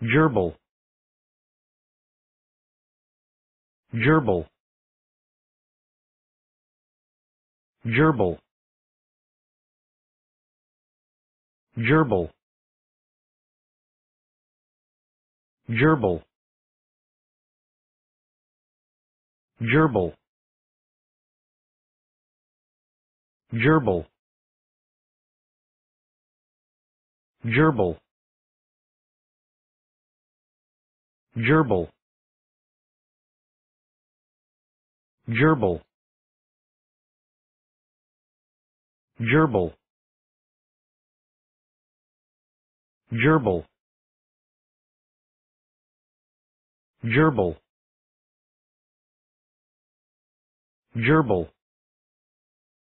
gerbil gerbil gerbil gerbil gerbil gerbil gerbil gerbil gerbil gerbil gerbil gerbil gerbil gerbil